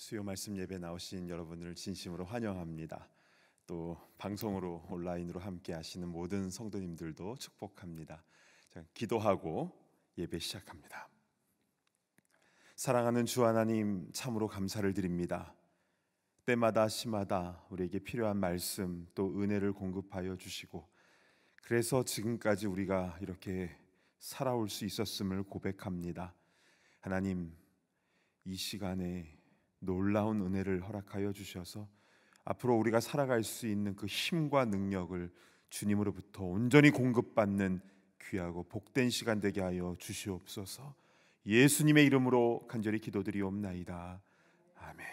수요 말씀 예배 나오신 여러분을 진심으로 환영합니다. 또 방송으로 온라인으로 함께 하시는 모든 성도님들도 축복합니다. 자, 기도하고 예배 시작합니다. 사랑하는 주 하나님 참으로 감사를 드립니다. 때마다 시마다 우리에게 필요한 말씀 또 은혜를 공급하여 주시고 그래서 지금까지 우리가 이렇게 살아올 수 있었음을 고백합니다. 하나님 이 시간에 놀라운 은혜를 허락하여 주셔서 앞으로 우리가 살아갈 수 있는 그 힘과 능력을 주님으로부터 온전히 공급받는 귀하고 복된 시간 되게 하여 주시옵소서. 예수님의 이름으로 간절히 기도드리옵나이다. 아멘.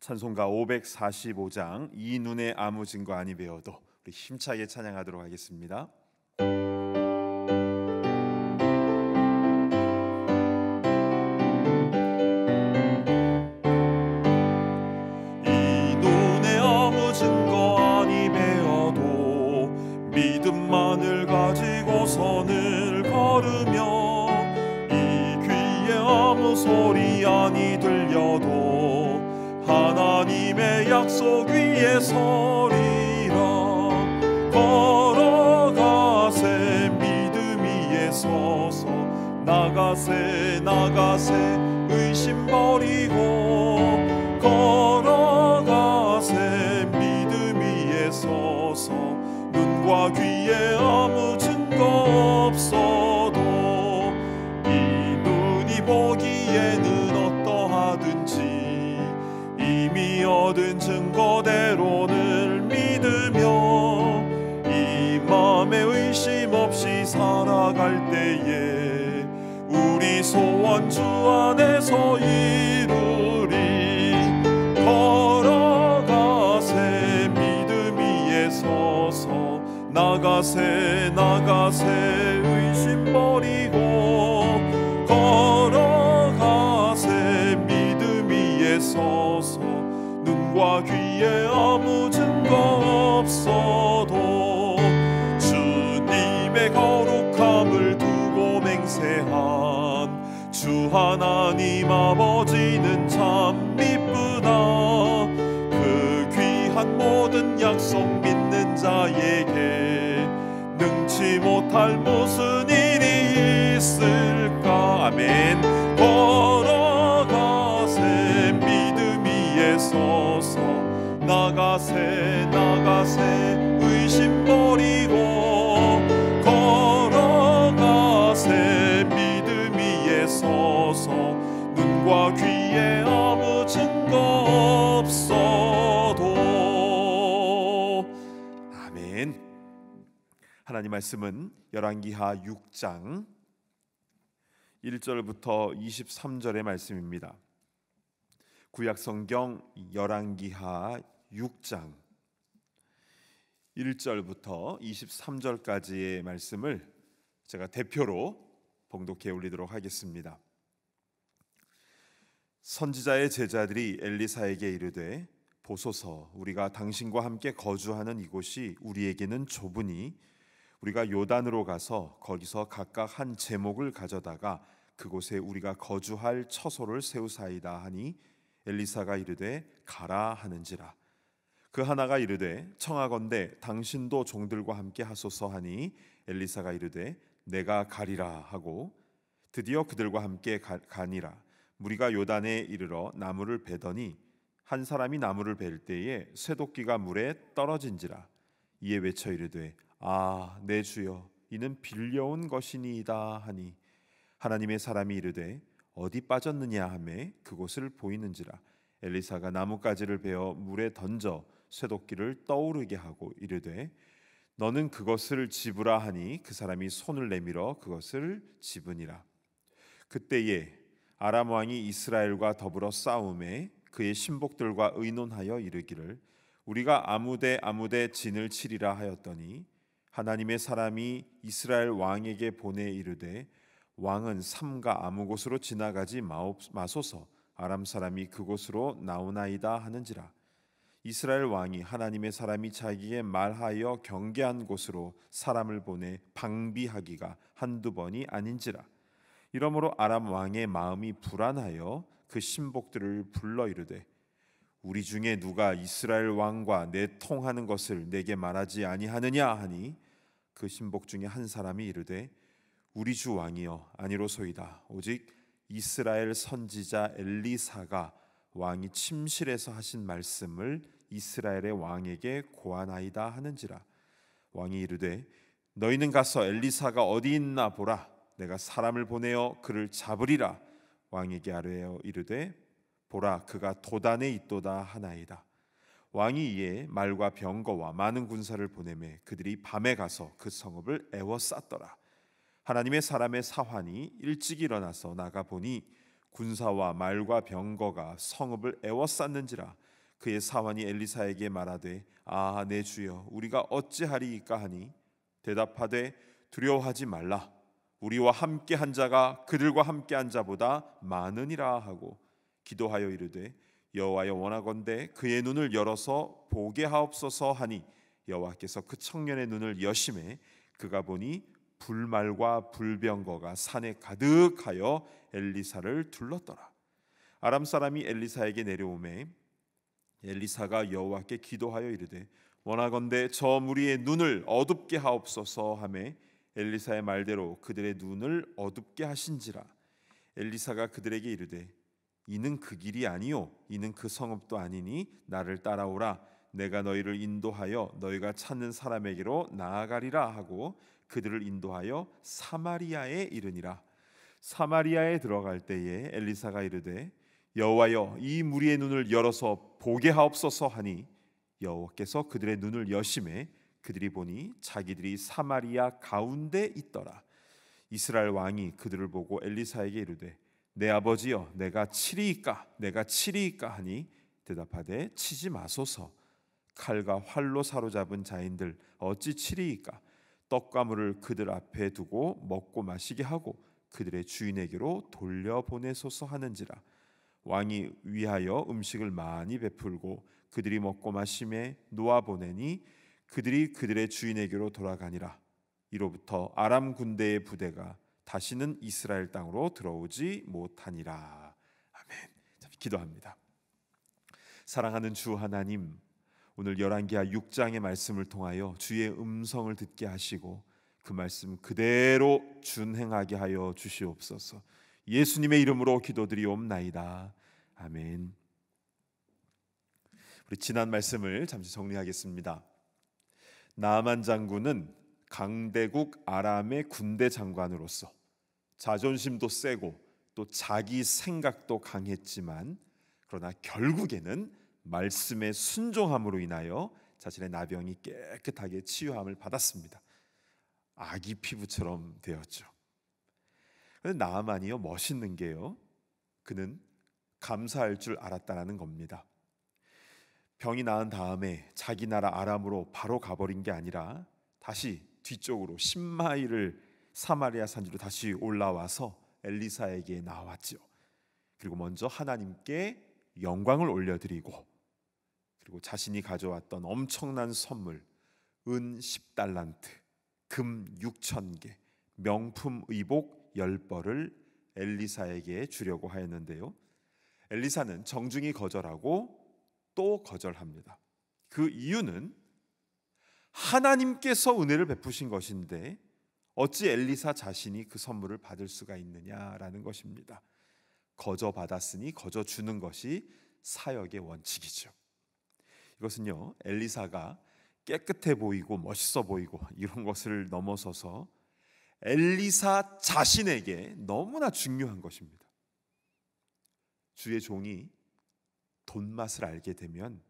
찬송가 545장 이 눈의 아무 증거 아니 배워도 우리 힘차게 찬양하도록 하겠습니다. 안에서 이루리 걸어가세 믿음 위에 서서 나가세 나가세 의심 버리고 걸어가세 믿음 위에 서서 눈과 귀에 아무 증거 없어도 주님의 거룩함을 두고 맹세한 주 하나 님 아버지는 참 미쁘다 그 귀한 모든 약속 믿는 자에게 능치 못할 무슨 일이 있을까 아멘 하나님 말씀은 열왕기하 6장 1절부터 23절의 말씀입니다. 구약 성경 열왕기하 6장 1절부터 23절까지의 말씀을 제가 대표로 봉독해 올리도록 하겠습니다. 선지자의 제자들이 엘리사에게 이르되 보소서 우리가 당신과 함께 거주하는 이곳이 우리에게는 좁으니 우리가 요단으로 가서 거기서 각각 한 제목을 가져다가 그곳에 우리가 거주할 처소를 세우사이다 하니 엘리사가 이르되 가라 하는지라 그 하나가 이르되 청하건대 당신도 종들과 함께 하소서 하니 엘리사가 이르되 내가 가리라 하고 드디어 그들과 함께 가, 가니라 무리가 요단에 이르러 나무를 베더니 한 사람이 나무를 벨 때에 쇠도끼가 물에 떨어진지라 이에 외쳐 이르되 아, 내 주여, 이는 빌려온 것이니이다 하니 하나님의 사람이 이르되 어디 빠졌느냐 하매 그곳을 보이는지라 엘리사가 나뭇가지를 베어 물에 던져 쇠도끼를 떠오르게 하고 이르되 너는 그것을 집으라 하니 그 사람이 손을 내밀어 그것을 집으니라 그때에 아람 왕이 이스라엘과 더불어 싸움에 그의 신복들과 의논하여 이르기를 우리가 아무데 아무데 진을 치리라 하였더니 하나님의 사람이 이스라엘 왕에게 보내 이르되 왕은 삼가 아무 곳으로 지나가지 마소서 아람 사람이 그곳으로 나오나이다 하는지라 이스라엘 왕이 하나님의 사람이 자기의 말하여 경계한 곳으로 사람을 보내 방비하기가 한두 번이 아닌지라 이러므로 아람 왕의 마음이 불안하여 그 신복들을 불러 이르되 우리 중에 누가 이스라엘 왕과 내 통하는 것을 내게 말하지 아니하느냐 하니 그 신복 중에 한 사람이 이르되 우리 주 왕이여 아니로소이다 오직 이스라엘 선지자 엘리사가 왕이 침실에서 하신 말씀을 이스라엘의 왕에게 고하나이다 하는지라 왕이 이르되 너희는 가서 엘리사가 어디 있나 보라 내가 사람을 보내어 그를 잡으리라 왕에게 아뢰어 이르되 보라 그가 도단에 있도다 하나이다 왕이 이에 말과 병거와 많은 군사를 보내매 그들이 밤에 가서 그 성읍을 애워쌌더라. 하나님의 사람의 사환이 일찍 일어나서 나가 보니 군사와 말과 병거가 성읍을 애워쌌는지라 그의 사환이 엘리사에게 말하되 아 내 주여 우리가 어찌하리이까 하니 대답하되 두려워하지 말라 우리와 함께 한 자가 그들과 함께 한 자보다 많으니라 하고 기도하여 이르되 여호와여 원하건대 그의 눈을 열어서 보게 하옵소서 하니 여호와께서 그 청년의 눈을 여심해 그가 보니 불말과 불병거가 산에 가득하여 엘리사를 둘렀더라. 아람 사람이 엘리사에게 내려오매 엘리사가 여호와께 기도하여 이르되 원하건대 저 무리의 눈을 어둡게 하옵소서 하매 엘리사의 말대로 그들의 눈을 어둡게 하신지라 엘리사가 그들에게 이르되 이는 그 길이 아니요 이는 그 성읍도 아니니 나를 따라오라 내가 너희를 인도하여 너희가 찾는 사람에게로 나아가리라 하고 그들을 인도하여 사마리아에 이르니라 사마리아에 들어갈 때에 엘리사가 이르되 여호와여 이 무리의 눈을 열어서 보게 하옵소서 하니 여호와께서 그들의 눈을 여심해 그들이 보니 자기들이 사마리아 가운데 있더라 이스라엘 왕이 그들을 보고 엘리사에게 이르되 내 아버지여 내가 치리이까 내가 치리이까 하니 대답하되 치지 마소서 칼과 활로 사로잡은 자인들 어찌 치리이까 떡과 물을 그들 앞에 두고 먹고 마시게 하고 그들의 주인에게로 돌려보내소서 하는지라 왕이 위하여 음식을 많이 베풀고 그들이 먹고 마심에 놓아 보내니 그들이 그들의 주인에게로 돌아가니라 이로부터 아람 군대의 부대가 다시는 이스라엘 땅으로 들어오지 못하니라. 아멘. 기도합니다. 사랑하는 주 하나님, 오늘 열왕기하 6장의 말씀을 통하여 주의 음성을 듣게 하시고 그 말씀 그대로 준행하게 하여 주시옵소서. 예수님의 이름으로 기도드리옵나이다. 아멘. 우리 지난 말씀을 잠시 정리하겠습니다. 나만 장군은 강대국 아람의 군대 장관으로서 자존심도 세고 또 자기 생각도 강했지만 그러나 결국에는 말씀의 순종함으로 인하여 자신의 나병이 깨끗하게 치유함을 받았습니다. 아기 피부처럼 되었죠. 그런데 나만이요 멋있는 게요. 그는 감사할 줄 알았다라는 겁니다. 병이 나은 다음에 자기 나라 아람으로 바로 가버린 게 아니라 다시 뒤쪽으로 10마일을 사마리아 산지로 다시 올라와서 엘리사에게 나왔지요. 그리고 먼저 하나님께 영광을 올려드리고 그리고 자신이 가져왔던 엄청난 선물 은 10달란트, 금 6천 개, 명품 의복 10벌을 엘리사에게 주려고 하였는데요. 엘리사는 정중히 거절하고 또 거절합니다. 그 이유는 하나님께서 은혜를 베푸신 것인데 어찌 엘리사 자신이 그 선물을 받을 수가 있느냐라는 것입니다. 거저 받았으니 거저 주는 것이 사역의 원칙이죠. 이것은요, 엘리사가 깨끗해 보이고 멋있어 보이고 이런 것을 넘어서서 엘리사 자신에게 너무나 중요한 것입니다. 주의 종이 돈 맛을 알게 되면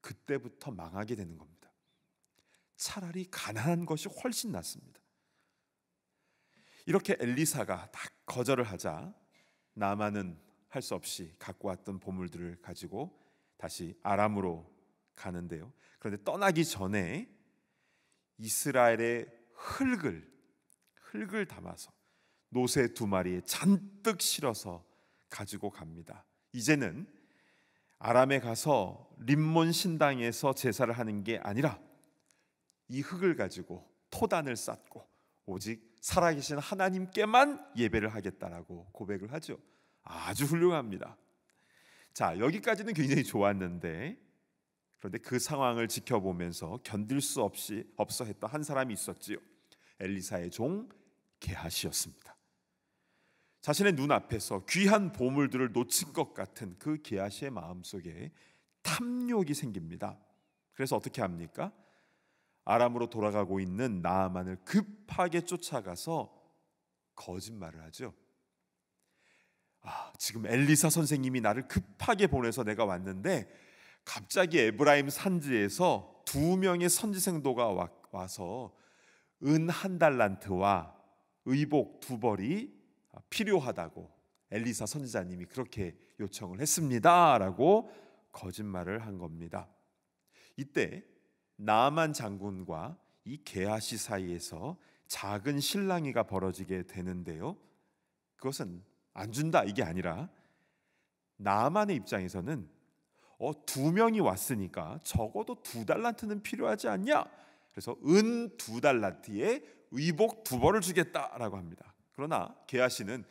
그때부터 망하게 되는 겁니다. 차라리 가난한 것이 훨씬 낫습니다. 이렇게 엘리사가 딱 거절을 하자 나만은 할 수 없이 갖고 왔던 보물들을 가지고 다시 아람으로 가는데요. 그런데 떠나기 전에 이스라엘의 흙을 흙을 담아서 노새 두 마리에 잔뜩 실어서 가지고 갑니다. 이제는 아람에 가서 림몬 신당에서 제사를 하는 게 아니라 이 흙을 가지고 토단을 쌓고 오직 살아계신 하나님께만 예배를 하겠다라고 고백을 하죠. 아주 훌륭합니다. 자, 여기까지는 굉장히 좋았는데 그런데 그 상황을 지켜보면서 견딜 수 없이 없어 했던 한 사람이 있었지요. 엘리사의 종 게하시였습니다. 자신의 눈앞에서 귀한 보물들을 놓친 것 같은 그 게하시의 마음속에 탐욕이 생깁니다. 그래서 어떻게 합니까? 아람으로 돌아가고 있는 나아만을 급하게 쫓아가서 거짓말을 하죠. 아, 지금 엘리사 선생님이 나를 급하게 보내서 내가 왔는데 갑자기 에브라임 산지에서 두 명의 선지생도가 와, 서은 한 달란트와 의복 두 벌이 필요하다고 엘리사 선지자님이 그렇게 요청을 했습니다라고 거짓말을 한 겁니다. 이때 나만 장군과 이 게하시 사이에서 작은 실랑이가 벌어지게 되는데요. 그것은 안 준다 이게 아니라 나만의 입장에서는 어, 두 명이 왔으니까 적어도 두 달란트는 필요하지 않냐? 그래서 은 두 달란트에 의복 두 벌을 주겠다라고 합니다. 그러나 게하시는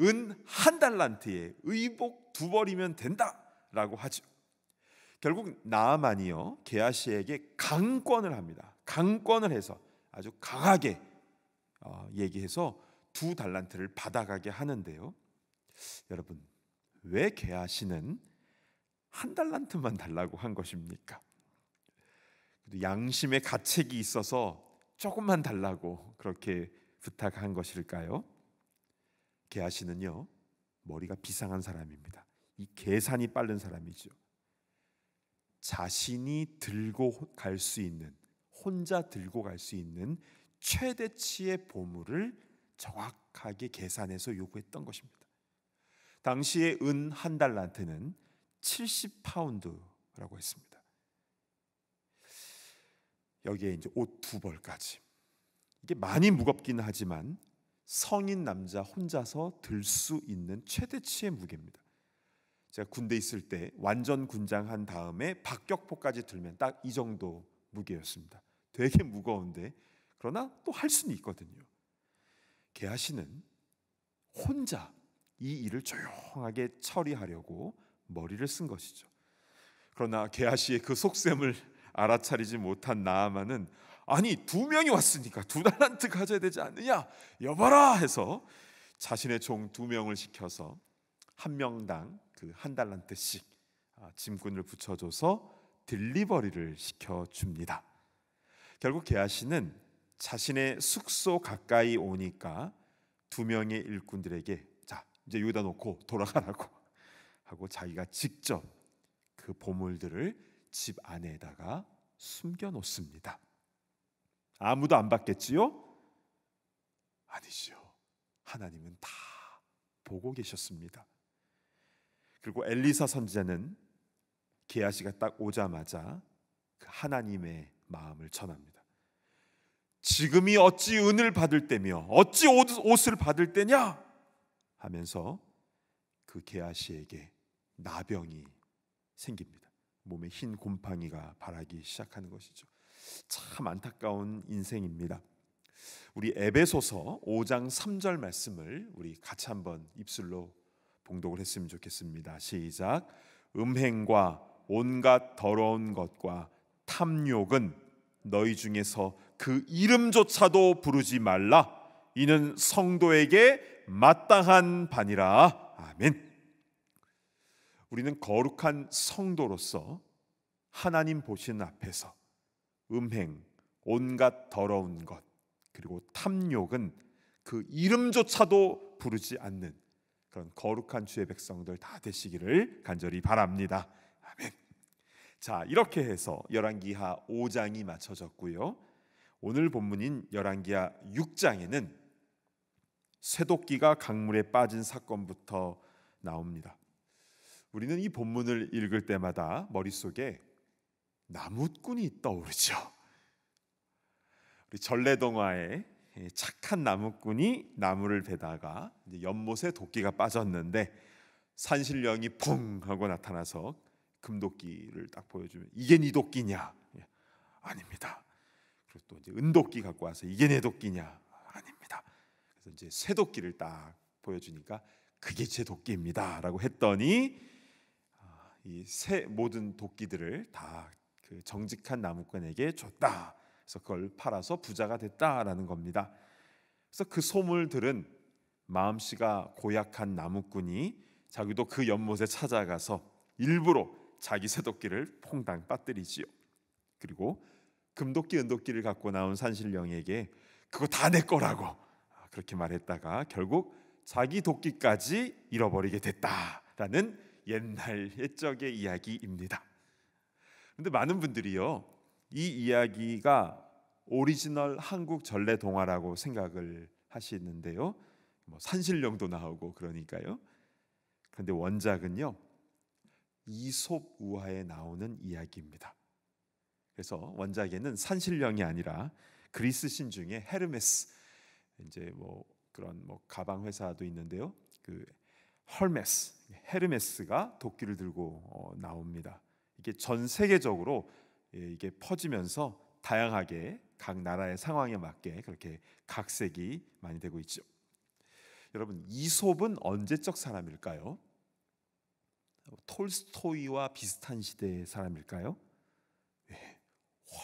은 한 달란트에 의복 두 벌이면 된다라고 하죠. 결국 나만이요 게하시에게 강권을 합니다. 강권을 해서 아주 강하게 어, 얘기해서 두 달란트를 받아가게 하는데요. 여러분 왜 게하시는 한 달란트만 달라고 한 것입니까? 양심의 가책이 있어서 조금만 달라고 그렇게 부탁한 것일까요? 게하시는요 머리가 비상한 사람입니다. 이 계산이 빠른 사람이죠. 자신이 들고 갈 수 있는 혼자 들고 갈 수 있는 최대치의 보물을 정확하게 계산해서 요구했던 것입니다. 당시의 은 한 달란트는 70파운드라고 했습니다. 여기에 이제 옷 두 벌까지. 이게 많이 무겁긴 하지만 성인 남자 혼자서 들 수 있는 최대치의 무게입니다. 제가 군대 있을 때 완전 군장한 다음에 박격포까지 들면 딱 이 정도 무게였습니다. 되게 무거운데 그러나 또 할 수는 있거든요. 개하시는 혼자 이 일을 조용하게 처리하려고 머리를 쓴 것이죠. 그러나 게하시의 그 속셈을 알아차리지 못한 나아만은 아니 두 명이 왔으니까 두 달란트 가져야 되지 않느냐 여봐라 해서 자신의 종두 명을 시켜서 한 명당 그한 달란트씩 아, 짐꾼을 붙여줘서 딜리버리를 시켜 줍니다. 결국 게하시는 자신의 숙소 가까이 오니까 두 명의 일꾼들에게 자 이제 여기다 놓고 돌아가라고 하고 자기가 직접 그 보물들을 집 안에다가 숨겨 놓습니다. 아무도 안 봤겠지요? 아니지 하나님은 다 보고 계셨습니다. 그리고 엘리사 선지자는 게하시가 딱 오자마자 그 하나님의 마음을 전합니다. 지금이 어찌 은을 받을 때며 어찌 옷을 받을 때냐 하면서 그 게하시에게 나병이 생깁니다. 몸에 흰 곰팡이가 바라기 시작하는 것이죠. 참 안타까운 인생입니다. 우리 에베소서 5장 3절 말씀을 우리 같이 한번 입술로 봉독을 했으면 좋겠습니다. 시작. 음행과 온갖 더러운 것과 탐욕은 너희 중에서 그 이름조차도 부르지 말라. 이는 성도에게 마땅한 반이라. 아멘. 우리는 거룩한 성도로서 하나님 보시는 앞에서 음행, 온갖 더러운 것, 그리고 탐욕은 그 이름조차도 부르지 않는 그런 거룩한 주의 백성들 다 되시기를 간절히 바랍니다. 아멘. 자, 이렇게 해서 열왕기하 5장이 마쳐졌고요. 오늘 본문인 열왕기하 6장에는 쇠도끼가 강물에 빠진 사건부터 나옵니다. 우리는 이 본문을 읽을 때마다 머릿속에 나무꾼이 떠오르죠. 우리 전래동화의 예, 착한 나무꾼이 나무를 베다가 연못에 도끼가 빠졌는데 산신령이 펑 하고 나타나서 금도끼를 딱 보여주면 이게 네 도끼냐? 예, 아닙니다. 그리고 또 이제 은도끼 갖고 와서 이게 내 도끼냐? 아닙니다. 그래서 이제 새 도끼를 딱 보여주니까 그게 제 도끼입니다라고 했더니 아, 이새 모든 도끼들을 다그 정직한 나무꾼에게 줬다. 그래서 그걸 팔아서 부자가 됐다라는 겁니다. 그래서 그 소물들은 마음씨가 고약한 나무꾼이 자기도 그 연못에 찾아가서 일부러 자기 새도끼를 퐁당 빠뜨리지요. 그리고 금도끼 은도끼를 갖고 나온 산신령에게 그거 다 내 거라고 그렇게 말했다가 결국 자기 도끼까지 잃어버리게 됐다라는 옛날 옛적의 이야기입니다. 그런데 많은 분들이요 이 이야기가 오리지널 한국 전래 동화라고 생각을 하시는데요. 뭐 산신령도 나오고 그러니까요. 그런데 원작은요. 이솝 우화에 나오는 이야기입니다. 그래서 원작에는 산신령이 아니라 그리스 신 중에 헤르메스 이제 뭐 그런 뭐 가방 회사도 있는데요. 그 헐메스 헤르메스가 도끼를 들고 어 나옵니다. 이게 전 세계적으로 예, 이게 퍼지면서 다양하게 각 나라의 상황에 맞게 그렇게 각색이 많이 되고 있죠. 여러분 이솝은 언제적 사람일까요? 톨스토이와 비슷한 시대의 사람일까요? 네,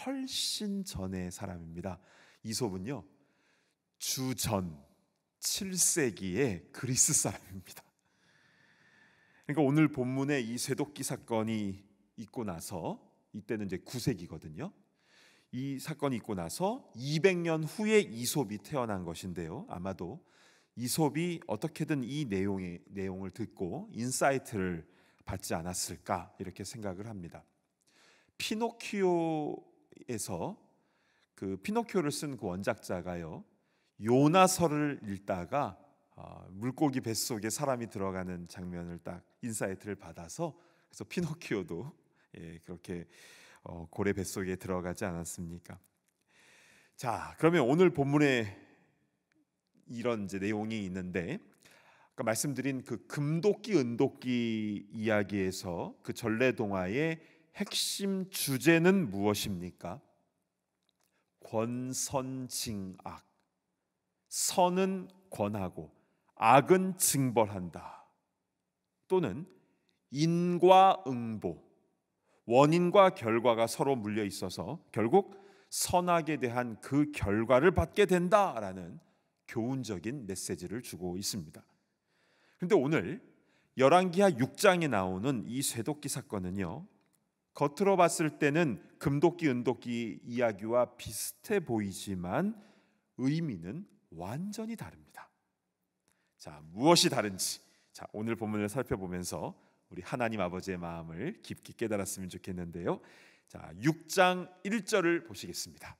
훨씬 전의 사람입니다. 이솝은요 주전 7세기의 그리스 사람입니다. 그러니까 오늘 본문의 이 쇠도끼 사건이 있고 나서 이때는 이제 9세기거든요. 이 사건이 있고 나서 200년 후에 이솝이 태어난 것인데요. 아마도 이솝이 어떻게든 이 내용의 내용을 듣고 인사이트를 받지 않았을까 이렇게 생각을 합니다. 피노키오에서 그 피노키오를 쓴 그 원작자가요. 요나서를 읽다가 어, 물고기 뱃속에 사람이 들어가는 장면을 딱 인사이트를 받아서 그래서 피노키오도 예, 그렇게 어, 고래 뱃속에 들어가지 않았습니까? 자, 그러면 오늘 본문에 이런 이제 내용이 있는데 아까 말씀드린 그 금도끼 은도끼 이야기에서 그 전래 동화의 핵심 주제는 무엇입니까? 권선징악. 선은 권하고 악은 징벌한다. 또는 인과응보. 원인과 결과가 서로 물려 있어서 결국 선악에 대한 그 결과를 받게 된다라는 교훈적인 메시지를 주고 있습니다. 그런데 오늘 열왕기하 6장에 나오는 이 쇠도끼 사건은요. 겉으로 봤을 때는 금도끼 은도끼 이야기와 비슷해 보이지만 의미는 완전히 다릅니다. 자, 무엇이 다른지 자, 오늘 본문을 살펴보면서 우리 하나님 아버지의 마음을 깊게 깨달았으면 좋겠는데요. 자, 6장 1절을 보시겠습니다.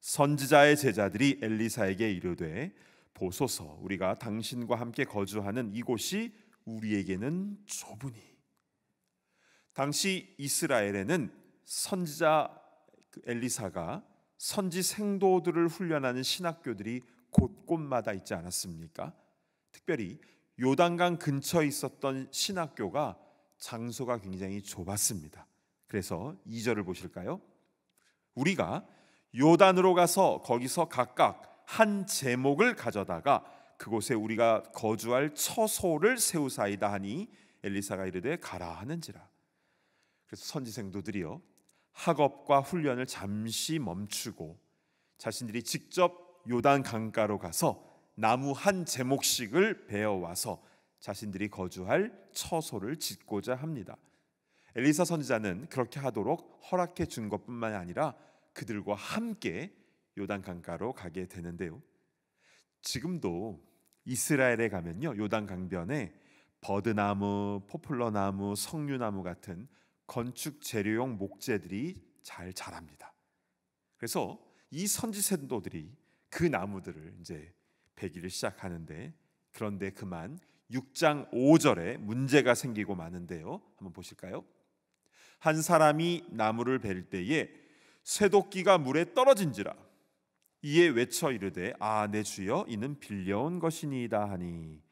선지자의 제자들이 엘리사에게 이르되 보소서 우리가 당신과 함께 거주하는 이곳이 우리에게는 좁으니 당시 이스라엘에는 선지자 그 엘리사가 선지 생도들을 훈련하는 신학교들이 곳곳마다 있지 않았습니까? 특별히 요단강 근처에 있었던 신학교가 장소가 굉장히 좁았습니다. 그래서 2절을 보실까요? 우리가 요단으로 가서 거기서 각각 한 제목을 가져다가 그곳에 우리가 거주할 처소를 세우사이다 하니 엘리사가 이르되 가라 하는지라. 그래서 선지생도들이요 학업과 훈련을 잠시 멈추고 자신들이 직접 요단 강가로 가서 나무 한 제목씩을 베어 와서 자신들이 거주할 처소를 짓고자 합니다. 엘리사 선지자는 그렇게 하도록 허락해 준 것뿐만 아니라 그들과 함께 요단 강가로 가게 되는데요. 지금도 이스라엘에 가면요. 요단 강변에 버드나무, 포플러나무, 석류나무 같은 건축 재료용 목재들이 잘 자랍니다. 그래서 이 선지 선도들이 그 나무들을 이제 100일을 시작하는데 그런데 그만 6장 5절에 문제가 생기고 마는데요. 한번 보실까요? 한 사람이 나무를 벨 때에 쇠도끼가 물에 떨어진지라 이에 외쳐 이르되 아 내 주여 이는 빌려온 것이니이다 하니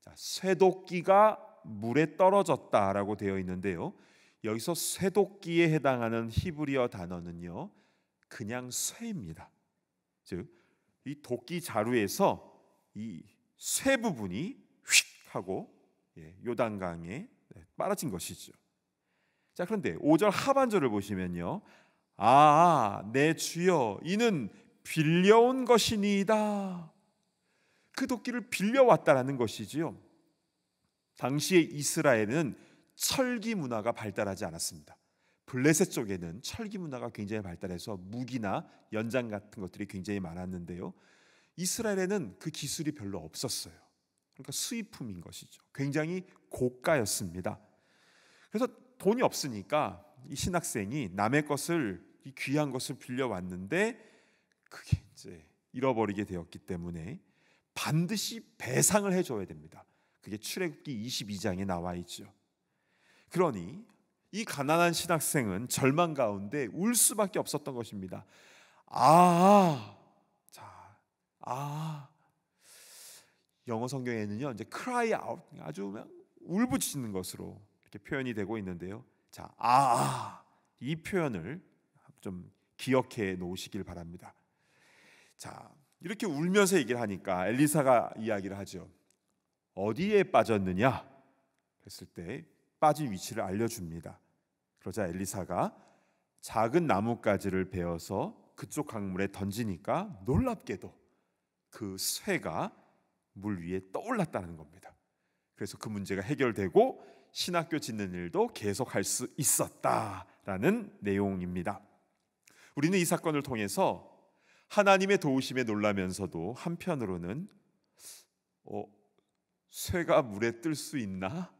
자, 쇠도끼가 물에 떨어졌다라고 되어 있는데요. 여기서 쇠도끼에 해당하는 히브리어 단어는요. 그냥 쇠입니다. 즉이 도끼 자루에서 이 쇠 부분이 휙 하고 예, 요단강에 네, 빨아진 것이죠. 자 그런데 5절 하반절을 보시면요. 아, 내 주여, 이는 빌려온 것이니이다. 그 도끼를 빌려왔다라는 것이지요. 당시에 이스라엘은 철기 문화가 발달하지 않았습니다. 블레셋 쪽에는 철기 문화가 굉장히 발달해서 무기나 연장 같은 것들이 굉장히 많았는데요. 이스라엘에는 그 기술이 별로 없었어요. 그러니까 수입품인 것이죠. 굉장히 고가였습니다. 그래서 돈이 없으니까 이 신학생이 남의 것을 이 귀한 것을 빌려왔는데 그게 이제 잃어버리게 되었기 때문에 반드시 배상을 해줘야 됩니다. 그게 출애굽기 22장에 나와 있죠. 그러니 이 가난한 신학생은 절망 가운데 울 수밖에 없었던 것입니다. 아, 자, 아. 영어 성경에는요, 이제 cry out 아주 울부짖는 것으로 이렇게 표현이 되고 있는데요. 자, 아, 아, 이 표현을 좀 기억해 놓으시길 바랍니다. 자, 이렇게 울면서 얘기를 하니까 엘리사가 이야기를 하죠. 어디에 빠졌느냐? 했을 때 빠진 위치를 알려줍니다. 그러자 엘리사가 작은 나뭇가지를 베어서 그쪽 강물에 던지니까 놀랍게도 그 쇠가 물 위에 떠올랐다는 겁니다. 그래서 그 문제가 해결되고 신학교 짓는 일도 계속할 수 있었다라는 내용입니다. 우리는 이 사건을 통해서 하나님의 도우심에 놀라면서도 한편으로는 어, 쇠가 물에 뜰 수 있나?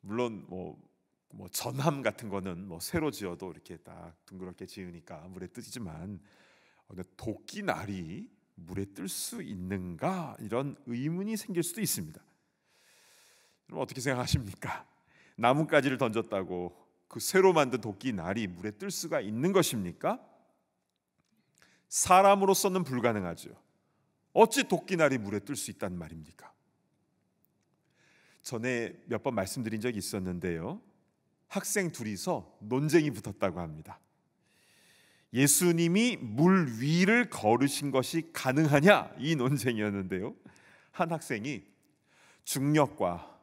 물론 뭐뭐 전함 같은 거는 뭐 새로 지어도 이렇게 딱 둥그렇게 지으니까 물에 뜨지만 어, 도끼 날이 물에 뜰 수 있는가 이런 의문이 생길 수도 있습니다. 여러 어떻게 생각하십니까? 나뭇가지를 던졌다고 그 새로 만든 도끼 날이 물에 뜰 수가 있는 것입니까? 사람으로서는 불가능하죠. 어찌 도끼 날이 물에 뜰 수 있단 말입니까? 전에 몇 번 말씀드린 적이 있었는데요. 학생 둘이서 논쟁이 붙었다고 합니다. 예수님이 물 위를 걸으신 것이 가능하냐 이 논쟁이었는데요. 한 학생이 중력과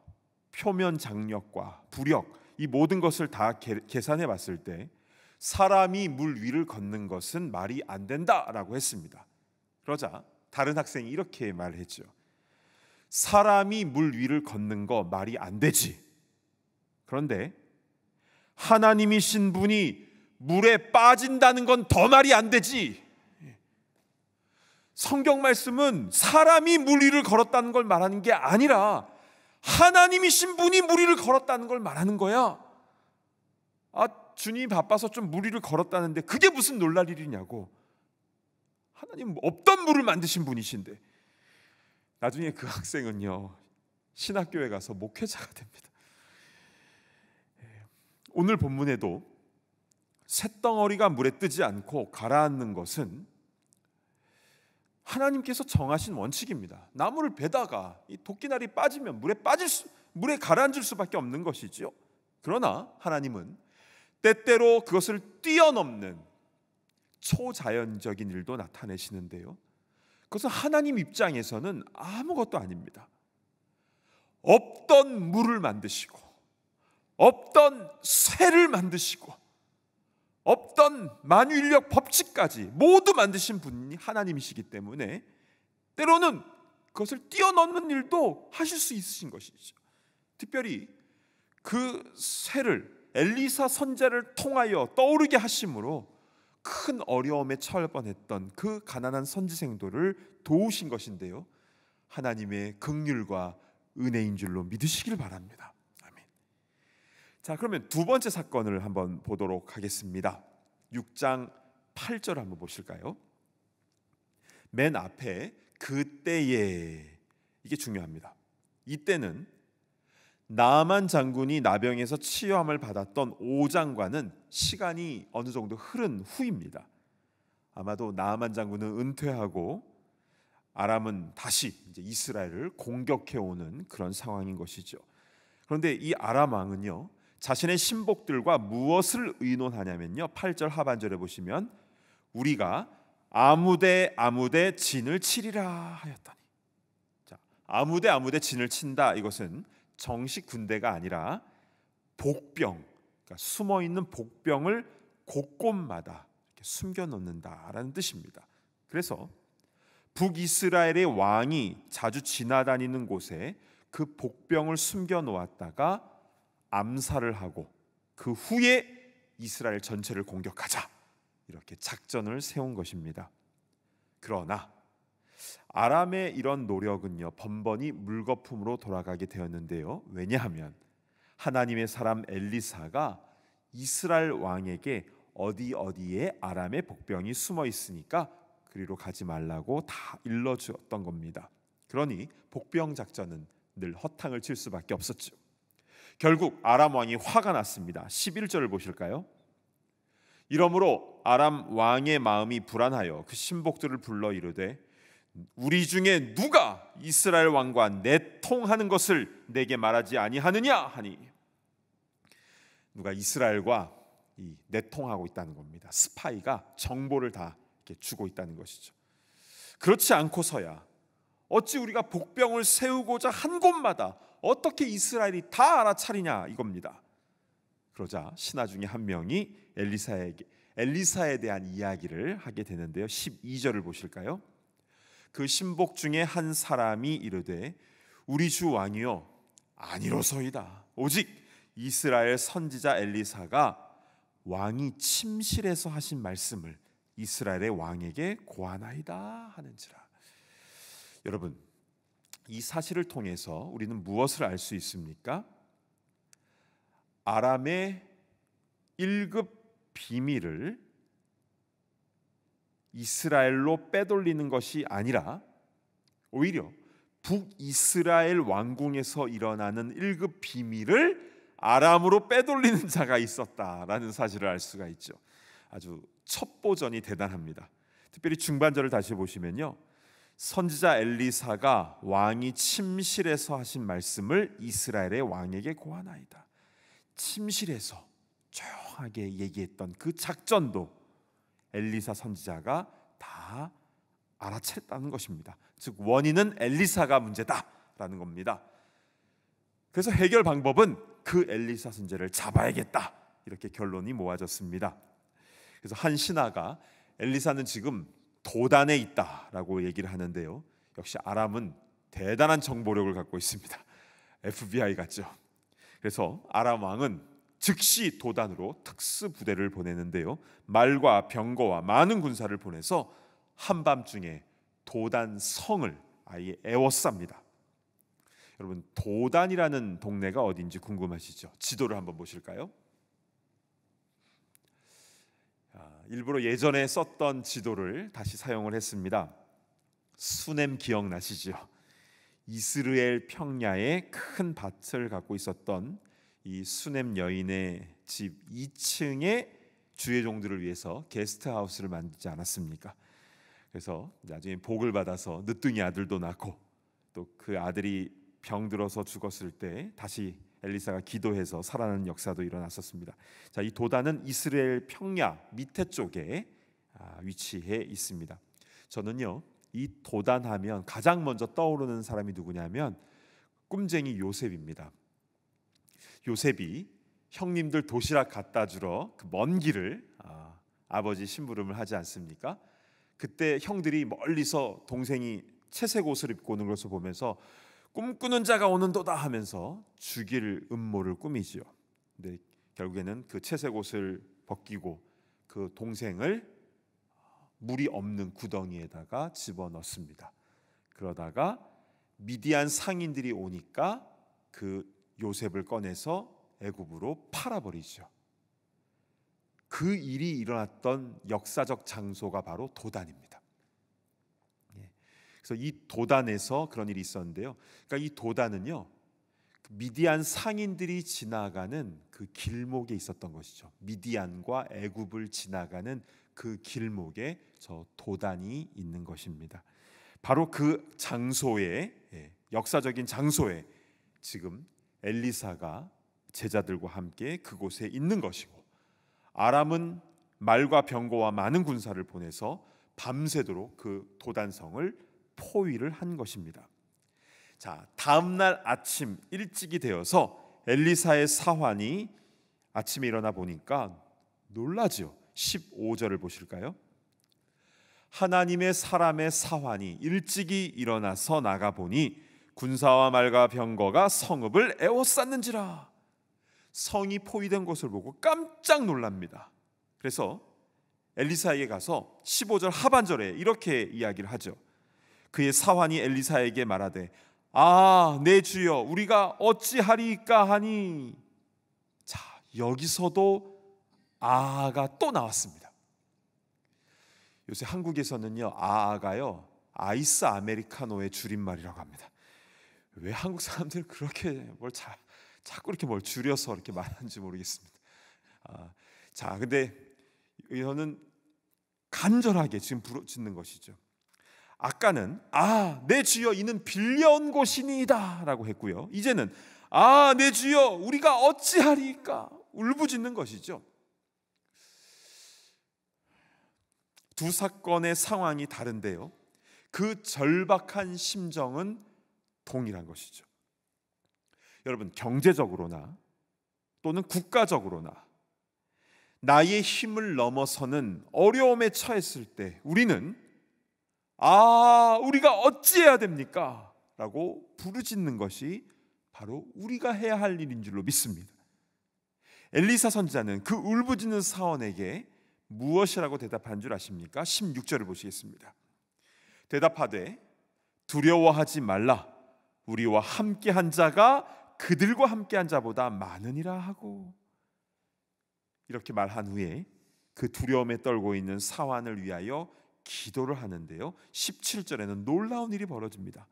표면 장력과 부력 이 모든 것을 다 계산해 봤을 때 사람이 물 위를 걷는 것은 말이 안 된다라고 했습니다. 그러자 다른 학생이 이렇게 말했죠. 사람이 물 위를 걷는 거 말이 안 되지. 그런데 하나님이신 분이 물에 빠진다는 건 더 말이 안 되지. 성경 말씀은 사람이 물 위를 걸었다는 걸 말하는 게 아니라 하나님이신 분이 물 위를 걸었다는 걸 말하는 거야. 아, 주님이 바빠서 좀 물 위를 걸었다는데 그게 무슨 놀랄 일이냐고. 하나님 없던 물을 만드신 분이신데. 나중에 그 학생은요. 신학교에 가서 목회자가 됩니다. 오늘 본문에도 새덩어리가 물에 뜨지 않고 가라앉는 것은 하나님께서 정하신 원칙입니다. 나무를 베다가 이 도끼날이 빠지면 물에 빠질 수, 물에 가라앉을 수밖에 없는 것이지요. 그러나 하나님은 때때로 그것을 뛰어넘는 초자연적인 일도 나타내시는데요. 그것은 하나님 입장에서는 아무것도 아닙니다. 없던 물을 만드시고 없던 새를 만드시고 없던 만유인력 법칙까지 모두 만드신 분이 하나님이시기 때문에 때로는 그것을 뛰어넘는 일도 하실 수 있으신 것이죠. 특별히 그 새를 엘리사 선자를 통하여 떠오르게 하심으로 큰 어려움에 처할 뻔했던 그 가난한 선지생도를 도우신 것인데요. 하나님의 긍휼과 은혜인 줄로 믿으시길 바랍니다. 자, 그러면 두 번째 사건을 한번 보도록 하겠습니다. 6장 8절 한번 보실까요? 맨 앞에 그때에 이게 중요합니다. 이때는 나만 장군이 나병에서 치유함을 받았던 오장과는 시간이 어느 정도 흐른 후입니다. 아마도 나만 장군은 은퇴하고 아람은 다시 이제 이스라엘을 공격해 오는 그런 상황인 것이죠. 그런데 이 아람 왕은요 자신의 신복들과 무엇을 의논하냐면요. 8절 하반절에 보시면 우리가 아무데 아무데 진을 치리라 하였더니. 자, 아무데 아무데 진을 친다. 이것은 정식 군대가 아니라 복병, 그러니까 숨어 있는 복병을 곳곳마다 숨겨 놓는다라는 뜻입니다. 그래서 북이스라엘의 왕이 자주 지나다니는 곳에 그 복병을 숨겨 놓았다가 암살을 하고 그 후에 이스라엘 전체를 공격하자 이렇게 작전을 세운 것입니다. 그러나 아람의 이런 노력은요 번번이 물거품으로 돌아가게 되었는데요. 왜냐하면 하나님의 사람 엘리사가 이스라엘 왕에게 어디 어디에 아람의 복병이 숨어 있으니까 그리로 가지 말라고 다 일러 주었던 겁니다. 그러니 복병 작전은 늘 허탕을 칠 수밖에 없었죠. 결국 아람 왕이 화가 났습니다. 11절을 보실까요? 이러므로 아람 왕의 마음이 불안하여 그 신복들을 불러 이르되 우리 중에 누가 이스라엘 왕과 내통하는 것을 내게 말하지 아니하느냐 하니 누가 이스라엘과 이 내통하고 있다는 겁니다. 스파이가 정보를 다 주고 있다는 것이죠. 그렇지 않고서야 어찌 우리가 복병을 세우고자 한 곳마다 어떻게 이스라엘이 다 알아차리냐 이겁니다. 그러자 신하 중에 한 명이 엘리사에게 엘리사에 대한 이야기를 하게 되는데요. 12절을 보실까요? 그 신복 중에 한 사람이 이르되 우리 주 왕이여 아니로소이다. 오직 이스라엘 선지자 엘리사가 왕이 침실에서 하신 말씀을 이스라엘의 왕에게 고하나이다 하는지라. 여러분 이 사실을 통해서 우리는 무엇을 알 수 있습니까? 아람의 1급 비밀을 이스라엘로 빼돌리는 것이 아니라 오히려 북이스라엘 왕궁에서 일어나는 1급 비밀을 아람으로 빼돌리는 자가 있었다라는 사실을 알 수가 있죠. 아주 첩보전이 대단합니다. 특별히 중반절을 다시 보시면요. 선지자 엘리사가 왕이 침실에서 하신 말씀을 이스라엘의 왕에게 고하나이다. 침실에서 조용하게 얘기했던 그 작전도 엘리사 선지자가 다 알아챘다는 것입니다. 즉 원인은 엘리사가 문제다라는 겁니다. 그래서 해결 방법은 그 엘리사 선제를 잡아야겠다 이렇게 결론이 모아졌습니다. 그래서 한 신하가 엘리사는 지금 도단에 있다라고 얘기를 하는데요. 역시 아람은 대단한 정보력을 갖고 있습니다. FBI 같죠. 그래서 아람 왕은 즉시 도단으로 특수 부대를 보내는데요. 말과 병거와 많은 군사를 보내서 한밤중에 도단 성을 아예 애워쌉니다. 여러분 도단이라는 동네가 어딘지 궁금하시죠? 지도를 한번 보실까요? 일부러 예전에 썼던 지도를 다시 사용을 했습니다. 수넴 기억나시죠? 이스라엘 평야에 큰 밭을 갖고 있었던 이 수넴 여인의 집 2층에 주의 종들을 위해서 게스트하우스를 만들지 않았습니까? 그래서 나중에 복을 받아서 늦둥이 아들도 낳고 또 그 아들이 병들어서 죽었을 때 다시 엘리사가 기도해서 살아나는 역사도 일어났었습니다. 자, 이 도단은 이스라엘 평야 밑에 쪽에 아, 위치해 있습니다. 저는요 이 도단하면 가장 먼저 떠오르는 사람이 누구냐면 꿈쟁이 요셉입니다. 요셉이 형님들 도시락 갖다 주러 그 먼 길을 아, 아버지 심부름을 하지 않습니까? 그때 형들이 멀리서 동생이 채색 옷을 입고 오는 것을 보면서 꿈꾸는 자가 오는도다 하면서 죽일 음모를 꾸미지요. 근데 결국에는 그 채색 옷을 벗기고 그 동생을 물이 없는 구덩이에다가 집어넣습니다. 그러다가 미디안 상인들이 오니까 그 요셉을 꺼내서 애굽으로 팔아버리죠. 그 일이 일어났던 역사적 장소가 바로 도단입니다. 그래서 이 도단에서 그런 일이 있었는데요. 그러니까 이 도단은요. 미디안 상인들이 지나가는 그 길목에 있었던 것이죠. 미디안과 애굽을 지나가는 그 길목에 저 도단이 있는 것입니다. 바로 그 장소에 예, 역사적인 장소에 지금 엘리사가 제자들과 함께 그곳에 있는 것이고 아람은 말과 병거와 많은 군사를 보내서 밤새도록 그 도단성을 포위를 한 것입니다. 자, 다음 날 아침 일찍이 되어서 엘리사의 사환이 아침에 일어나 보니까 놀라지요. 15절을 보실까요? 하나님의 사람의 사환이 일찍이 일어나서 나가 보니 군사와 말과 병거가 성읍을 에워쌌는지라 성이 포위된 것을 보고 깜짝 놀랍니다. 그래서 엘리사에게 가서 15절 하반절에 이렇게 이야기를 하죠. 그의 사환이 엘리사에게 말하되 아, 내 주여, 우리가 어찌하리까 하니. 자, 여기서도 아가 또 나왔습니다. 요새 한국에서는요, 아가요, 아이스 아메리카노의 줄임말이라고 합니다. 왜 한국 사람들 그렇게 뭘 자, 자꾸 이렇게 뭘 줄여서 이렇게 말하는지 모르겠습니다. 아, 자, 근데 이거는 간절하게 지금 부르짖는 것이죠. 아까는 아, 내 주여 이는 빌려온 곳이니이다라고 했고요. 이제는 아, 내 주여 우리가 어찌하리까 울부짖는 것이죠. 두 사건의 상황이 다른데요. 그 절박한 심정은 동일한 것이죠. 여러분 경제적으로나 또는 국가적으로나 나의 힘을 넘어서는 어려움에 처했을 때 우리는 아, 우리가 어찌해야 됩니까? 라고 부르짖는 것이 바로 우리가 해야 할 일인 줄로 믿습니다. 엘리사 선지자는 그 울부짖는 사원에게 무엇이라고 대답한 줄 아십니까? 16절을 보시겠습니다. 대답하되 두려워하지 말라 우리와 함께 한 자가 그들과 함께 한 자보다 많으니라 하고 이렇게 말한 후에 그 두려움에 떨고 있는 사환을 위하여 기도를 하는데요. 17절에는 놀라운 일이 벌어집니다.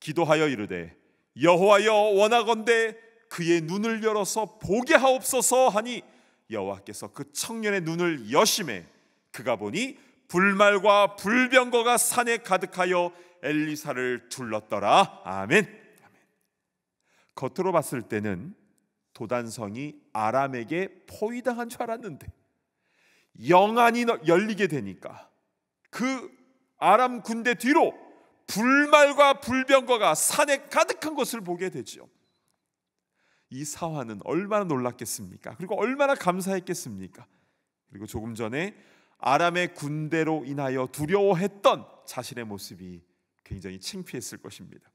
기도하여 이르되 여호와여 원하건대 그의 눈을 열어서 보게 하옵소서 하니 여호와께서 그 청년의 눈을 여심해 그가 보니 불말과 불병거가 산에 가득하여 엘리사를 둘렀더라. 아멘. 아멘. 겉으로 봤을 때는 도단성이 아람에게 포위당한 줄 알았는데 영안이 열리게 되니까 그 아람 군대 뒤로 불말과 불병과가 산에 가득한 것을 보게 되지요. 이 사화는 얼마나 놀랐겠습니까? 그리고 얼마나 감사했겠습니까? 그리고 조금 전에 아람의 군대로 인하여 두려워했던 자신의 모습이 굉장히 창피했을 것입니다.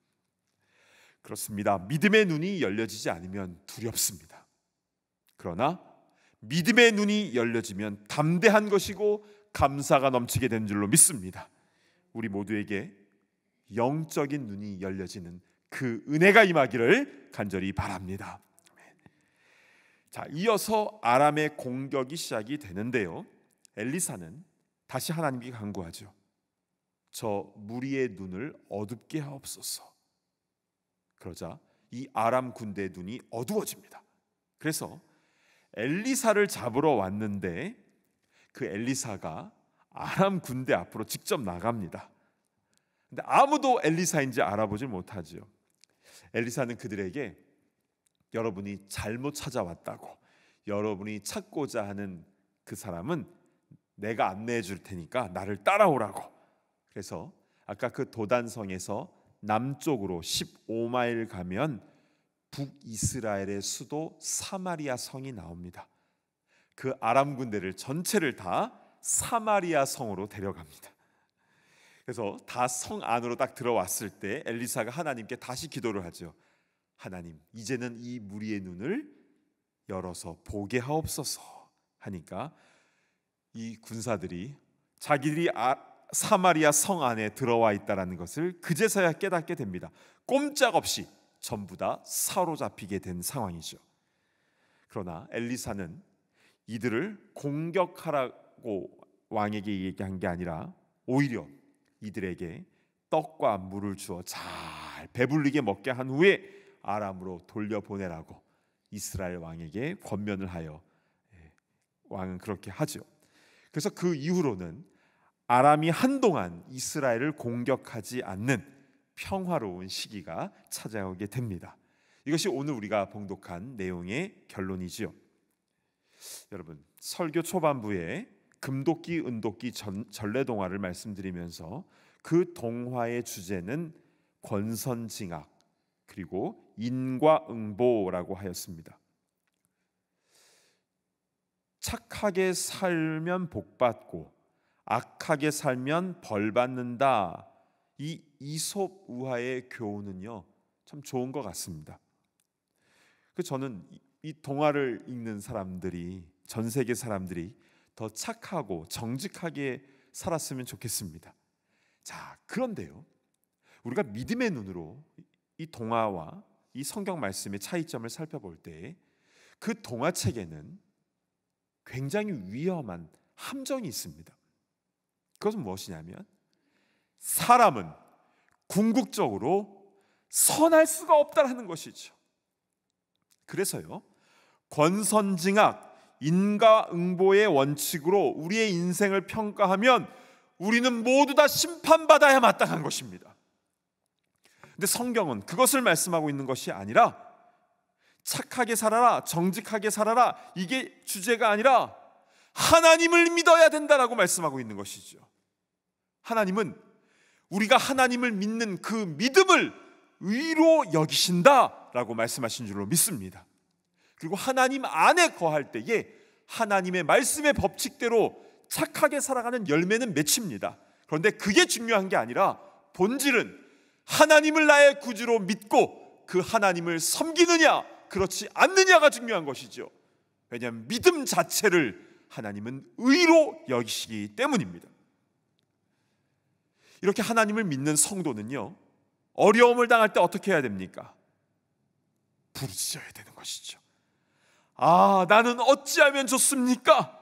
그렇습니다. 믿음의 눈이 열려지지 않으면 두렵습니다. 그러나 믿음의 눈이 열려지면 담대한 것이고 감사가 넘치게 된 줄로 믿습니다. 우리 모두에게 영적인 눈이 열려지는 그 은혜가 임하기를 간절히 바랍니다. 자, 이어서 아람의 공격이 시작이 되는데요. 엘리사는 다시 하나님께 간구하죠. 저 무리의 눈을 어둡게 하옵소서. 그러자 이 아람 군대의 눈이 어두워집니다. 그래서 엘리사를 잡으러 왔는데 그 엘리사가 아람 군대 앞으로 직접 나갑니다. 근데 아무도 엘리사인지 알아보질 못하지요. 엘리사는 그들에게 여러분이 잘못 찾아왔다고 여러분이 찾고자 하는 그 사람은 내가 안내해 줄 테니까 나를 따라오라고. 그래서 아까 그 도단성에서 남쪽으로 15마일 가면 북이스라엘의 수도 사마리아 성이 나옵니다. 그 아람 군대를 전체를 다 사마리아 성으로 데려갑니다. 그래서 다 성 안으로 딱 들어왔을 때 엘리사가 하나님께 다시 기도를 하죠. 하나님, 이제는 이 무리의 눈을 열어서 보게 하옵소서 하니까 이 군사들이 자기들이 아, 사마리아 성 안에 들어와 있다라는 것을 그제서야 깨닫게 됩니다. 꼼짝없이 전부 다 사로잡히게 된 상황이죠. 그러나 엘리사는 이들을 공격하라고 왕에게 얘기한 게 아니라 오히려 이들에게 떡과 물을 주어 잘 배불리게 먹게 한 후에 아람으로 돌려보내라고 이스라엘 왕에게 권면을 하여 예, 왕은 그렇게 하죠. 그래서 그 이후로는 아람이 한동안 이스라엘을 공격하지 않는 평화로운 시기가 찾아오게 됩니다. 이것이 오늘 우리가 봉독한 내용의 결론이지요. 여러분 설교 초반부에 금도끼 은도끼 전, 래 동화를 말씀드리면서 그 동화의 주제는 권선징악 그리고 인과응보라고 하였습니다. 착하게 살면 복 받고 악하게 살면 벌 받는다. 이 이솝 우화의 교훈은요. 참 좋은 것 같습니다. 그 저는 이 동화를 읽는 사람들이 전 세계 사람들이 더 착하고 정직하게 살았으면 좋겠습니다. 자, 그런데요. 우리가 믿음의 눈으로 이 동화와 이 성경 말씀의 차이점을 살펴볼 때 그 동화책에는 굉장히 위험한 함정이 있습니다. 그것은 무엇이냐면 사람은 궁극적으로 선할 수가 없다라는 것이죠. 그래서요. 권선징악, 인과응보의 원칙으로 우리의 인생을 평가하면 우리는 모두 다 심판받아야 마땅한 것입니다. 근데 성경은 그것을 말씀하고 있는 것이 아니라 착하게 살아라, 정직하게 살아라 이게 주제가 아니라 하나님을 믿어야 된다라고 말씀하고 있는 것이죠. 하나님은 우리가 하나님을 믿는 그 믿음을 의로 여기신다라고 말씀하신 줄로 믿습니다. 그리고 하나님 안에 거할 때에 하나님의 말씀의 법칙대로 착하게 살아가는 열매는 맺힙니다. 그런데 그게 중요한 게 아니라 본질은 하나님을 나의 구주로 믿고 그 하나님을 섬기느냐 그렇지 않느냐가 중요한 것이죠. 왜냐하면 믿음 자체를 하나님은 의로 여기시기 때문입니다. 이렇게 하나님을 믿는 성도는요, 어려움을 당할 때 어떻게 해야 됩니까? 부르짖어야 되는 것이죠. 아, 나는 어찌하면 좋습니까?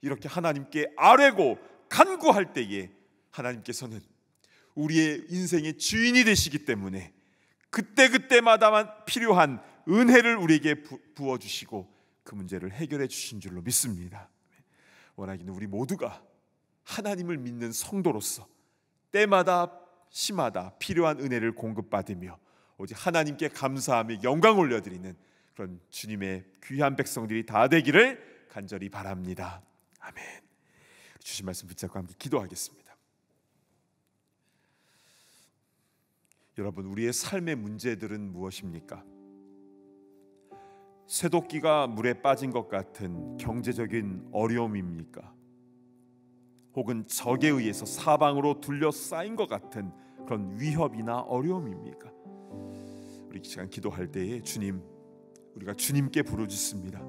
이렇게 하나님께 아뢰고 간구할 때에 하나님께서는 우리의 인생의 주인이 되시기 때문에 그때그때마다만 필요한 은혜를 우리에게 부어 주시고 그 문제를 해결해 주신 줄로 믿습니다. 원하기는 우리 모두가 하나님을 믿는 성도로서 때마다 시마다 필요한 은혜를 공급받으며 오직 하나님께 감사함이 영광 올려드리는 그런 주님의 귀한 백성들이 다 되기를 간절히 바랍니다. 아멘. 주신 말씀 붙잡고 함께 기도하겠습니다. 여러분 우리의 삶의 문제들은 무엇입니까? 쇠도끼가 물에 빠진 것 같은 경제적인 어려움입니까? 혹은 적에 의해서 사방으로 둘러싸인 것 같은 그런 위협이나 어려움입니까? 우리 시간 기도할 때에 주님 우리가 주님께 부르짖습니다.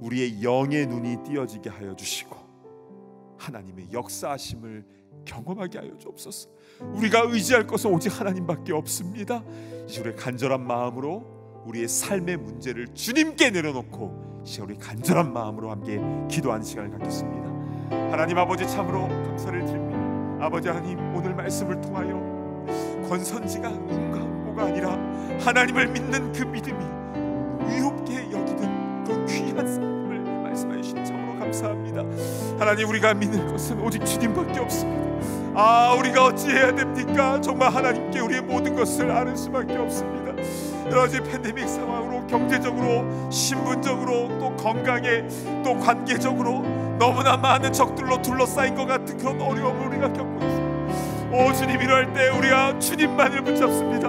우리의 영의 눈이 띄어지게 하여 주시고 하나님의 역사하심을 경험하게 하여 주옵소서. 우리가 의지할 것은 오직 하나님밖에 없습니다. 이제 우 간절한 마음으로 우리의 삶의 문제를 주님께 내려놓고 이제 우리 간절한 마음으로 함께 기도하는 시간을 갖겠습니다. 하나님 아버지 참으로 감사를 드립니다. 아버지 하나님 오늘 말씀을 통하여 권선지가 응과 응보가 아니라 하나님을 믿는 그 믿음이 위롭게 여기든그 귀한 삶을 말씀하신 참으로 감사합니다. 하나님 우리가 믿는 것은 오직 주님밖에 없습니다. 아 우리가 어찌해야 됩니까? 정말 하나님께 우리의 모든 것을 아는 수밖에 없습니다. 여러 가지 팬데믹 상황으로 경제적으로 신분적으로 또 건강에 또 관계적으로 너무나 많은 적들로 둘러싸인 것 같은 그런 어려움을 우리가 겪고 있습니다. 오 주님 이럴 때 우리가 주님만을 붙잡습니다.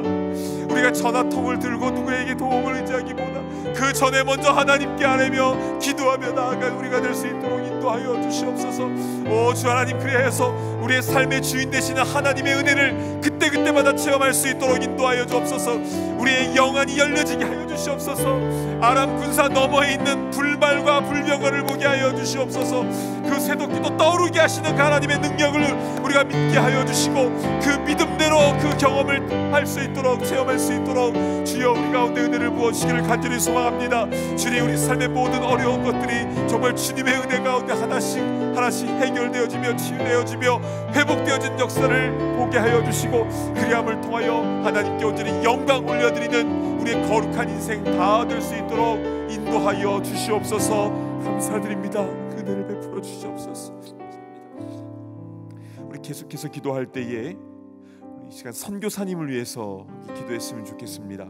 우리가 전화통을 들고 누구에게 도움을 의지하기보다 그 전에 먼저 하나님께 아뢰며 기도하며 나아가 우리가 될 수 있도록 인도하여 주시옵소서. 오 주 하나님 그래서 우리의 삶의 주인 되시는 하나님의 은혜를 그때 그때마다 체험할 수 있도록 인도하여 주옵소서. 우리의 영안이 열려지게 하여 주시옵소서. 아람 군사 너머에 있는 불발과 불병거를 보게 하여 주시옵소서. 그 새도끼도 떠오르게 하시는 그 하나님의 능력을 우리가 믿게 하여 주시고 그 믿음대로 그 경험을 할 수 있도록 체험할 수 있도록 주여 우리 가운데 은혜를 부어 주시기를 간절히 소 소망합니다. 주님 우리 삶의 모든 어려운 것들이 정말 주님의 은혜 가운데 하나씩 하나씩 해결되어지며 치유되어지며 회복되어진 역사를 보게 하여 주시고 그리함을 통하여 하나님께 온전히 영광 올려드리는 우리의 거룩한 인생 다 될 수 있도록 인도하여 주시옵소서 감사드립니다. 그대를 베풀어 주시옵소서. 우리 계속해서 기도할 때에 이 시간 선교사님을 위해서 기도했으면 좋겠습니다.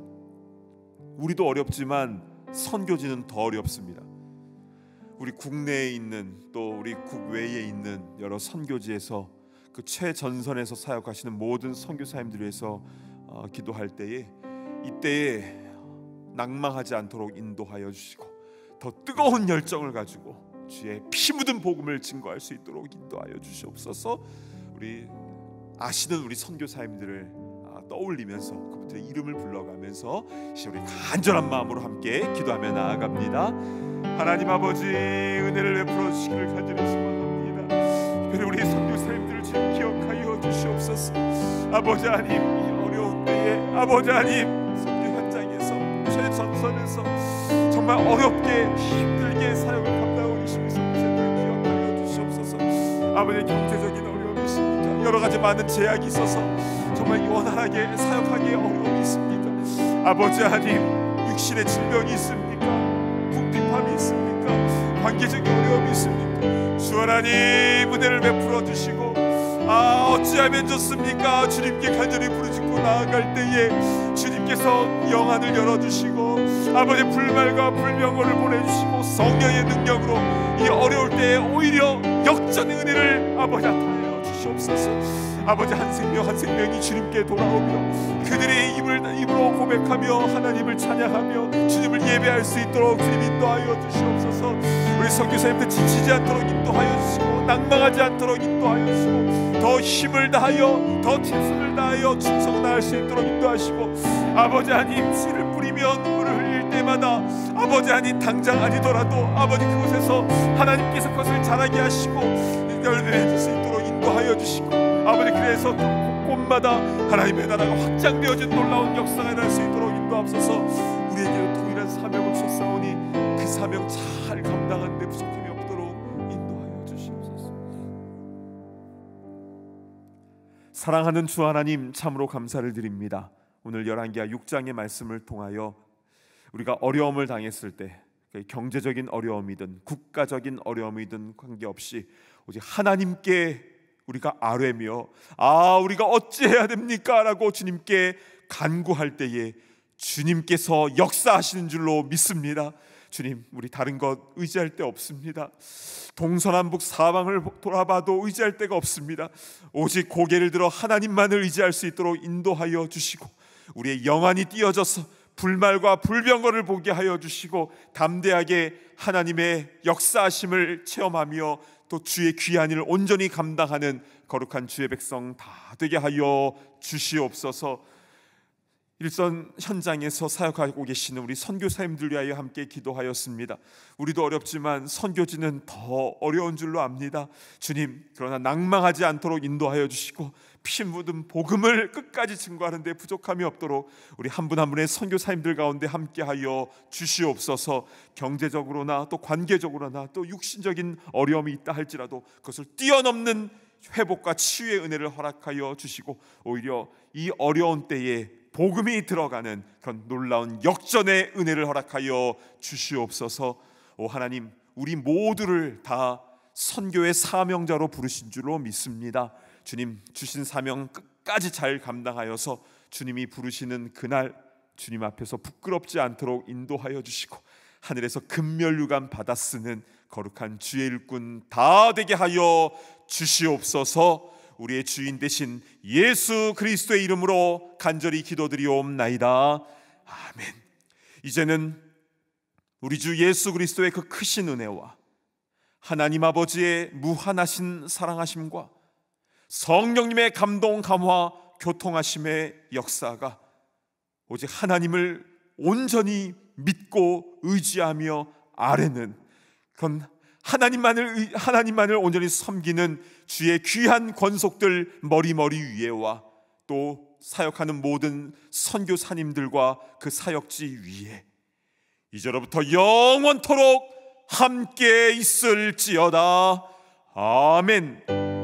우리도 어렵지만 선교지는 더 어렵습니다. 우리 국내에 있는 또 우리 국외에 있는 여러 선교지에서 그 최전선에서 사역하시는 모든 선교사님들 위해서 어, 기도할 때에 이때에 낙망하지 않도록 인도하여 주시고 더 뜨거운 열정을 가지고 주의 피 묻은 복음을 증거할 수 있도록 인도하여 주시옵소서. 우리 아시는 우리 선교사님들을 떠올리면서 그분들의 이름을 불러가면서 우리 간절한 마음으로 함께 기도하며 나아갑니다. 하나님 아버지 은혜를 베풀어 주시기를 간절히 소망합니다. 특별히 우리 선교사님들을 지 기억하여 주시옵소서. 아버지 하나님 이 어려운 때에 아버지 하나님 선교 현장에서 최전선에서 정말 어렵게 힘들게 사역을 감당하고 계시 선교사님들 기억하여 주시옵소서. 아버지 경제적인 어려움이 있습니다. 여러 가지 많은 제약이 있어서 정말 원활하게 사역하기 에 어려움이 있습니까 아버지 하나님 육신의 질병이 있습니까? 궁핍함이 있습니까? 관계적인 어려움이 있습니까? 주 하나님 은혜를 베풀어 주시고 아 어찌하면 좋습니까? 주님께 간절히 부르짖고 나아갈 때에 주님께서 영안을 열어주시고 아버지 불말과 불명호를 보내주시고 성령의 능력으로 이 어려울 때에 오히려 역전의 은혜를 아버지 나타내 주시옵소서 아버지 한 생명 한 생명이 주님께 돌아오며 그들의 입을 입으로 고백하며 하나님을 찬양하며 주님을 예배할 수 있도록 주님 인도하여 주시옵소서 우리 성교사님들 지치지 않도록 인도하여 주시고 낭망하지 않도록 인도하여 주시고 더 힘을 다하여 더 최선을 다하여 충성을 다할 수 있도록 인도하시고 아버지 하나님 씨를 뿌리면 물을 흘릴 때마다 아버지 하나님 당장 아니더라도 아버지 그곳에서 하나님께서 그것을 자라게 하시고 열매해 줄수 있도록 인도하여 주시고 아버지 그래서 곳곳마다 하나님의 나라가 확장되어진 놀라운 역사가 일어날 수 있도록 인도하옵소서 우리에게 동일한 사명을 줬사오니 그 사명 잘 감당하는 데 부족함이 없도록 인도하여 주시옵소서 사랑하는 주 하나님 참으로 감사를 드립니다 오늘 열왕기하 6장의 말씀을 통하여 우리가 어려움을 당했을 때 그 경제적인 어려움이든 국가적인 어려움이든 관계없이 오직 하나님께 우리가 아뢰며 아 우리가 어찌해야 됩니까라고 주님께 간구할 때에 주님께서 역사하시는 줄로 믿습니다. 주님, 우리 다른 것 의지할 데 없습니다. 동서남북 사방을 돌아봐도 의지할 데가 없습니다. 오직 고개를 들어 하나님만을 의지할 수 있도록 인도하여 주시고 우리의 영안이 띄어져서 불말과 불병거를 보게 하여 주시고 담대하게 하나님의 역사하심을 체험하며 또 주의 귀한 일을 온전히 감당하는 거룩한 주의 백성 다 되게 하여 주시옵소서. 일선 현장에서 사역하고 계시는 우리 선교사님들 위하여 함께 기도하였습니다. 우리도 어렵지만 선교지는 더 어려운 줄로 압니다. 주님, 그러나 낭망하지 않도록 인도하여 주시고 피 묻은 복음을 끝까지 증거하는 데 부족함이 없도록 우리 한 분 한 분의 선교사님들 가운데 함께하여 주시옵소서. 경제적으로나 또 관계적으로나 또 육신적인 어려움이 있다 할지라도 그것을 뛰어넘는 회복과 치유의 은혜를 허락하여 주시고 오히려 이 어려운 때에 복음이 들어가는 그런 놀라운 역전의 은혜를 허락하여 주시옵소서. 오 하나님, 우리 모두를 다 선교의 사명자로 부르신 줄로 믿습니다. 주님 주신 사명 끝까지 잘 감당하여서 주님이 부르시는 그날 주님 앞에서 부끄럽지 않도록 인도하여 주시고 하늘에서 금멸유감 받아 쓰는 거룩한 주의 일꾼 다 되게 하여 주시옵소서. 우리의 주인 대신 예수 그리스도의 이름으로 간절히 기도드리옵나이다. 아멘. 이제는 우리 주 예수 그리스도의 그 크신 은혜와 하나님 아버지의 무한하신 사랑하심과 성령님의 감동 감화 교통하심의 역사가 오직 하나님을 온전히 믿고 의지하며 아래는 그 하나님만을 하나님만을 온전히 섬기는 주의 귀한 권속들 머리머리 위에와 또 사역하는 모든 선교사님들과 그 사역지 위에 이제로부터 영원토록 함께 있을지어다 아멘.